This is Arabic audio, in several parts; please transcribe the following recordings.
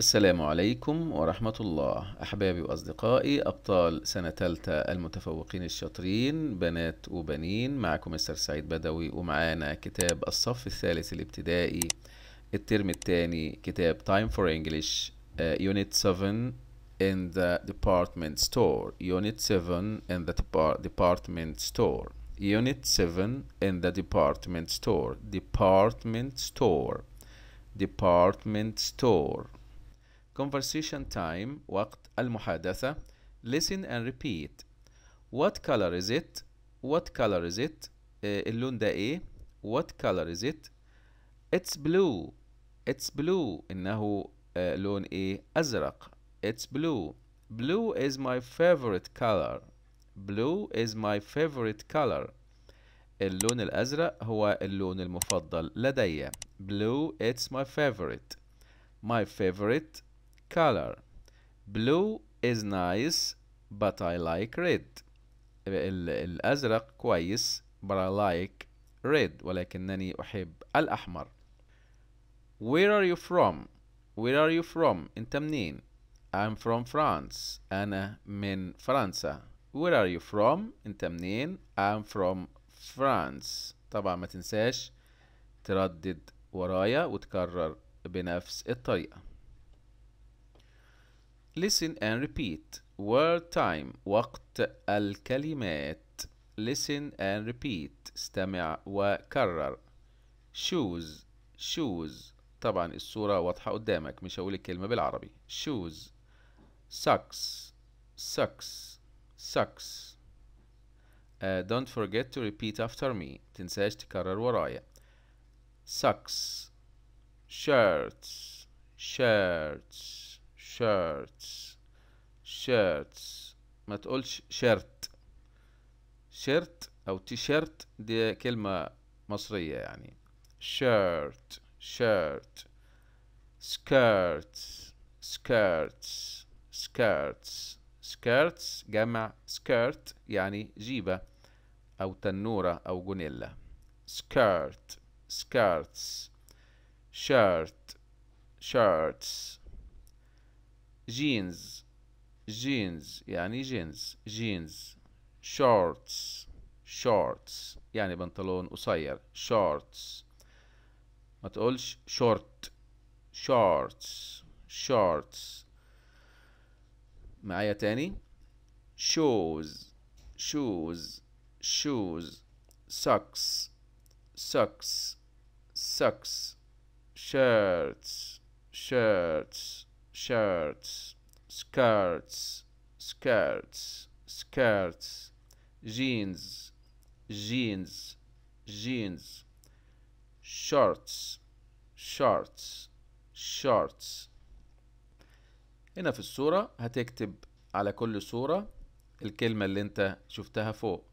السلام عليكم ورحمة الله أحبابي وأصدقائي أبطال سنة تالتة المتفوقين الشاطرين بنات وبنين معكم مستر سعيد بدوي ومعانا كتاب الصف الثالث الابتدائي الترم الثاني كتاب Time for English uh, Unit 7 in the Department Store Unit 7 in the Department Store Unit 7 in the Department Store Department Store Department Store Conversation time وقت المحادثة Listen and repeat What color is it? What color is it? اللون ده ايه؟ What color is it? It's blue It's blue إنه لون ايه؟ أزرق It's blue Blue is my favorite color Blue is my favorite color اللون الأزرق هو اللون المفضل لدي Blue it's my favorite My favorite color blue is nice but I like red ال الأزرق كويس but I like red ولكنني أحب الأحمر Where are you from? Where are you from? أنت منين؟ I'm from France أنا من فرنسا Where are you from? أنت منين؟ I'm from France طبعا ما تنساش تردد ورايا وتكرر بنفس الطريقة Listen and repeat. Word time. وقت الكلمات. Listen and repeat. استمع وكرر. Shoes. Shoes. طبعا الصورة واضحة قدامك مش هقول الكلمة بالعربي. Shoes. Socks. Socks. Socks. Uh, don't forget to repeat after me. تنساش تكرر ورايا. Socks. Shirts. Shirts. شيرتس شيرتس ما تقولش شيرت شيرت او تي شيرت دي كلمة مصرية يعني شيرت شيرت سكيرتس سكيرتس سكيرتس سكيرتس جمع سكيرت يعني جيبة أو تنورة أو جونيلا سكيرت سكيرتس شيرت شيرتس جينز جينز يعني جينز جينز شورتس شورتس يعني بنطلون قصير شورتس ما تقولش شورت شورتس شورتس معايا تاني شوز شوز شوز سوكس سوكس سوكس شيرتس شيرتس shirts skirts skirts skirts jeans jeans jeans shorts shorts shorts هنا في الصورة هتكتب على كل صورة الكلمة اللي انت شفتها فوق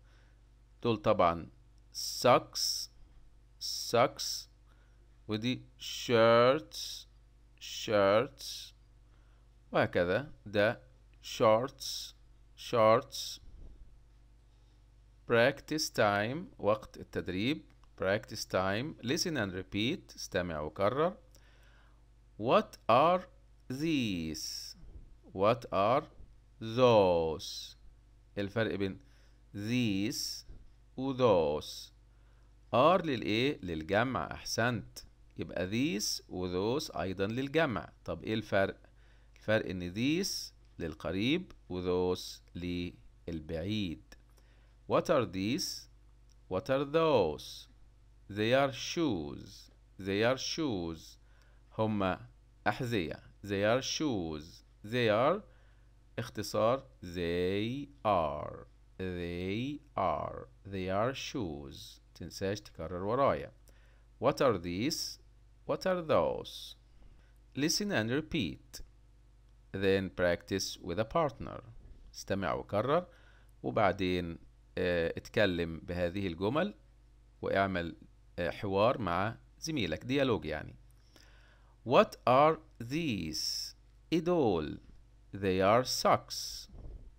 دول طبعا socks socks ودي shirts shirts وهكذا ده shorts shorts practice time وقت التدريب practice time listen and repeat استمع وكرر what are these what are those الفرق بين these و those are للايه للجمع احسنت يبقى these و those ايضا للجمع طب ايه الفرق فرق ان ذيس للقريب وذوس للبعيد What are these? What are those? They are shoes. They are shoes. هما أحذية. They are shoes. They are اختصار they are. They are. They are shoes. تنساش تكرر ورايا. What are these? What are those? Listen and repeat. then practice with a partner استمع وكرر وبعدين اتكلم بهذه الجمل واعمل حوار مع زميلك ديالوج يعني What are these؟ إدول They are socks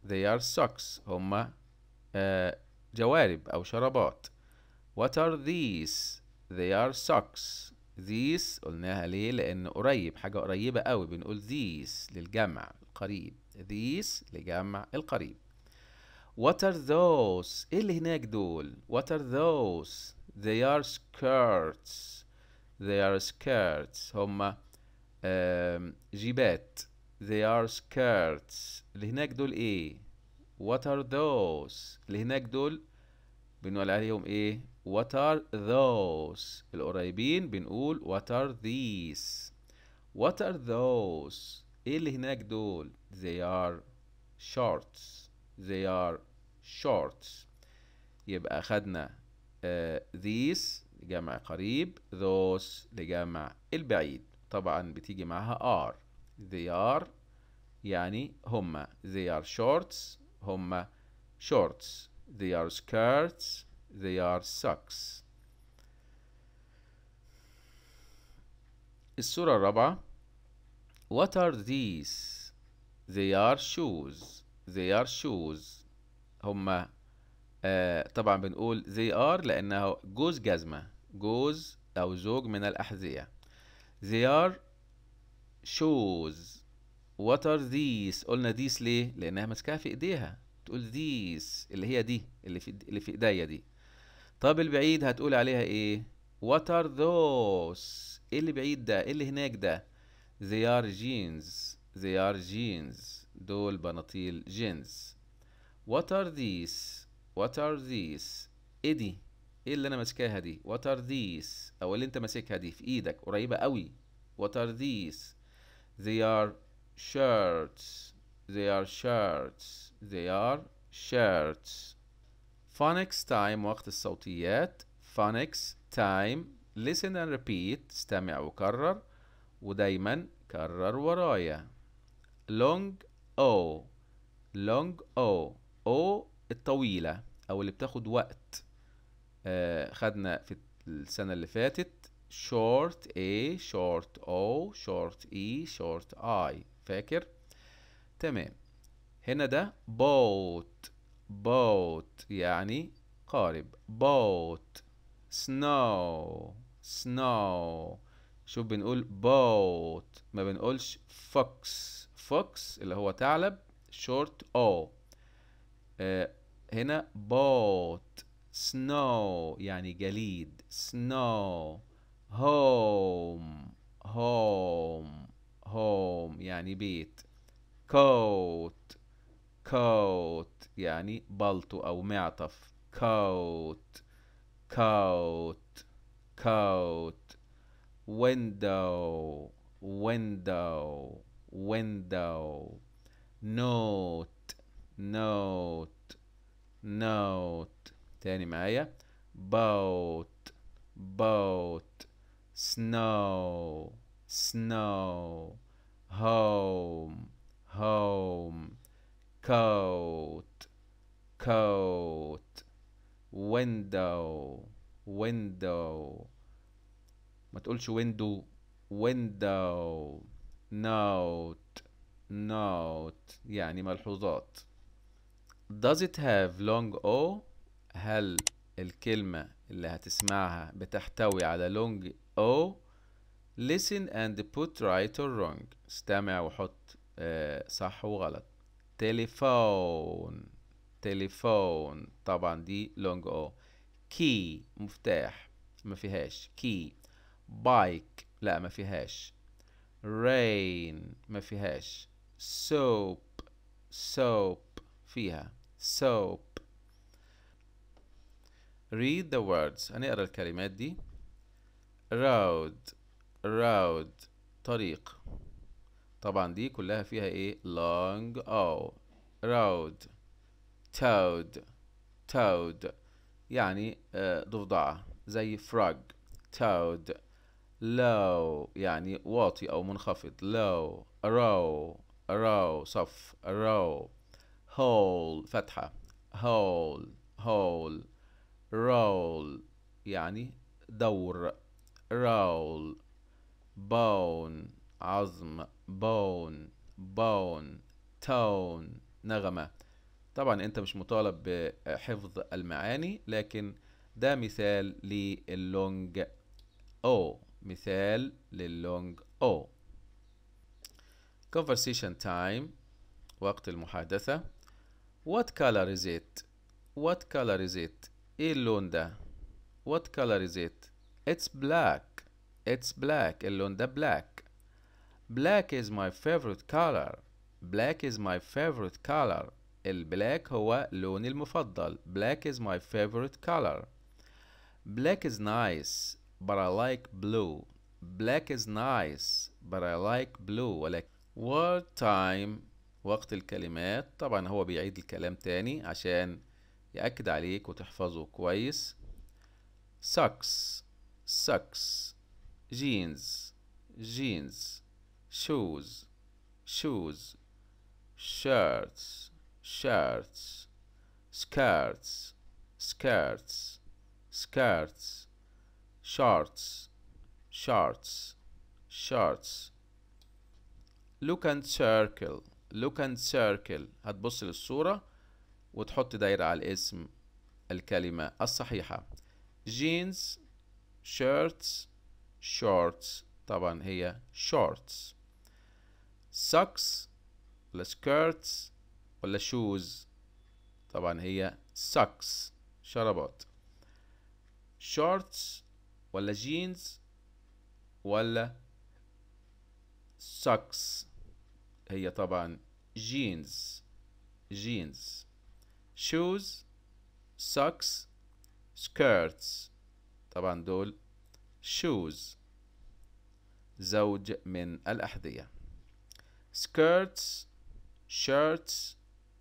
They are socks هما جوارب أو شرابات What are these؟ They are socks ذيس قلناها ليه لان قريب حاجه قريبه قوي بنقول ذيس للجمع القريب ذيس لجمع القريب what are those ايه اللي هناك دول what are those they are skirts they are skirts هما جيبات they are skirts اللي هناك دول ايه what are those اللي هناك دول بنقول عليهم ايه what are those القريبين بنقول what are these what are those ايه اللي هناك دول they are shorts they are shorts يبقى خدنا uh, these لجمع قريب those لجمع البعيد طبعا بتيجي معاها are they are يعني هما they are shorts هما shorts they are skirts they are sucks الصورة الرابعة What are these? They are shoes They are shoes هما آه طبعا بنقول they are لأنه جوز جزمة جوز أو زوج من الأحذية They are shoes What are these؟ قلنا these ليه؟ لأنها ماسكاها في إيديها تقول these اللي هي دي اللي في اللي في إيديا دي طب البعيد هتقول عليها ايه what are those ايه اللي بعيد ده ايه اللي هناك ده they are jeans they are jeans دول بناطيل جينز what are these what are these ايه دي ايه اللي انا ماسكاها دي what are these او اللي انت ماسكها دي في ايدك قريبه قوي what are these they are shirts they are shirts they are shirts phonics time وقت الصوتيات phonics time listen and repeat استمع وكرر ودايما كرر ورايا long o long o o الطويلة أو اللي بتاخد وقت آه خدنا في السنة اللي فاتت short a short o short e short i فاكر تمام هنا ده boat boat يعني قارب boat snow snow شوف بنقول boat ما بنقولش fox fox اللي هو ثعلب short o آه هنا boat snow يعني جليد snow home home home يعني بيت coat كوت يعني بلطو او معطف كوت كوت كوت ويندو ويندو ويندو نوت نوت نوت تاني معايا بوت بوت سنو سنو هوم هوم coat coat window window ما تقولش window window note note يعني ملحوظات does it have long o هل الكلمة اللي هتسمعها بتحتوي على long o listen and put right or wrong استمع وحط صح وغلط تليفون تليفون طبعا دي لونج او كي مفتاح ما فيهاش كي بايك لا ما فيهاش رين ما فيهاش سوب سوب فيها سوب read the words هنقرا الكلمات دي road road طريق طبعا دي كلها فيها ايه long او road toad toad يعني ضفدعة زي frog toad low يعني واطي أو منخفض low row row صف row hole فتحة hole hole roll يعني دور roll bone عظم بون بون تون نغمة طبعا انت مش مطالب بحفظ المعاني لكن ده مثال للونج او مثال للونج او conversation time وقت المحادثة what color is it what color is it ايه اللون ده what color is it it's black it's black اللون ده black black is my favorite color black is my favorite color البلاك هو لوني المفضل black is my favorite color black is nice but I like blue black is nice but I like blue ولكن word time وقت الكلمات طبعا هو بيعيد الكلام تاني عشان يأكد عليك وتحفظه كويس socks socks jeans jeans shoes shoes shirts shirts skirts skirts skirts shorts shorts shorts look and circle look and circle هتبص للصورة وتحط دايرة على الاسم الكلمة الصحيحة jeans shirts shorts طبعا هي shorts socks ولا skirts ولا shoes طبعا هي socks شرابات shorts ولا jeans ولا socks هي طبعا jeans jeans shoes socks skirts طبعا دول shoes زوج من الأحذية skirts shirts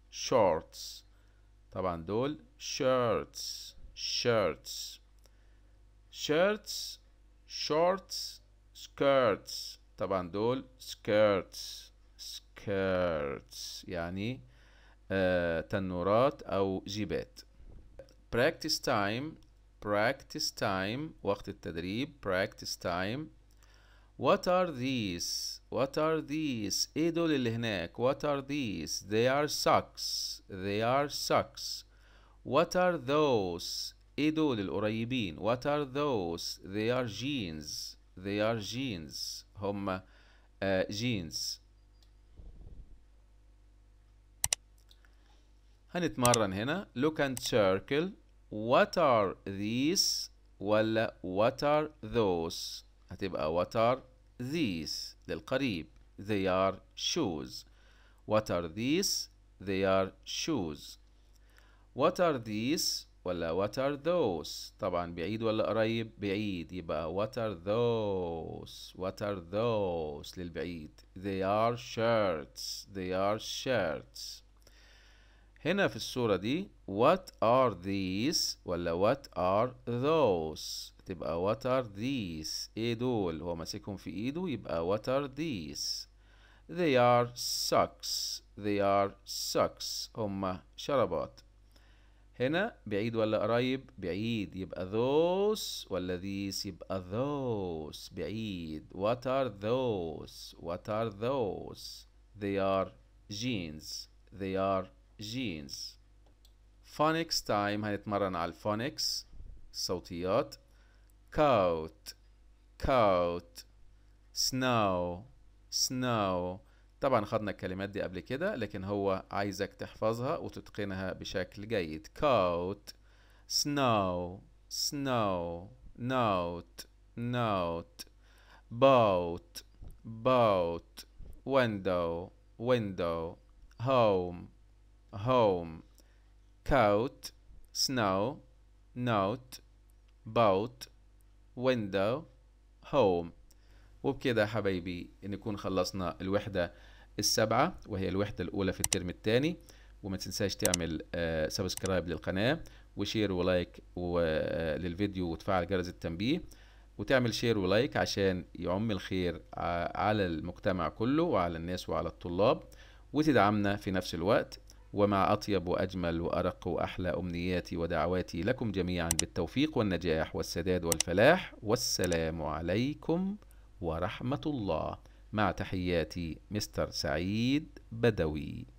shorts طبعا دول shirts shirts shirts shorts skirts طبعا دول skirts skirts يعني آه تنورات أو جيبات practice time practice time وقت التدريب practice time What are these? What are these? ايه دول اللي هناك؟ What are these? They are socks. They are socks. What are those? ايه دول القريبين؟ What are those? They are jeans. They are jeans. هم uh, jeans. هنتمرن هنا. Look and circle. What are these? ولا what are those؟ هتبقى what are these للقريب they are shoes what are these they are shoes what are these ولا what are those طبعا بعيد ولا قريب بعيد يبقى what are those what are those للبعيد they are shirts they are shirts هنا في الصورة دي what are these ولا what are those تبقى واتر ذيس ايه دول هو ماسكهم في ايده يبقى واتر ذيس they are socks they are socks هما شرابات هنا بعيد ولا قريب بعيد يبقى those ولا these يبقى those بعيد what are those what are those they are jeans they are jeans phonics time هنتمرن على الفونكس الصوتيات coat coat snow snow طبعا خدنا الكلمات دي قبل كده لكن هو عايزك تحفظها وتتقنها بشكل جيد coat snow snow note note boat boat window window home home coat snow note boat window home وبكده يا حبايبي نكون خلصنا الوحدة السابعة وهي الوحدة الأولى في الترم الثاني وما تنساش تعمل سبسكرايب آه، للقناة وشير ولايك آه، للفيديو وتفعل جرس التنبيه وتعمل شير ولايك عشان يعم الخير آه، على المجتمع كله وعلى الناس وعلى الطلاب وتدعمنا في نفس الوقت ومع أطيب وأجمل وأرق وأحلى أمنياتي ودعواتي لكم جميعا بالتوفيق والنجاح والسداد والفلاح والسلام عليكم ورحمة الله مع تحياتي مستر سعيد بدوي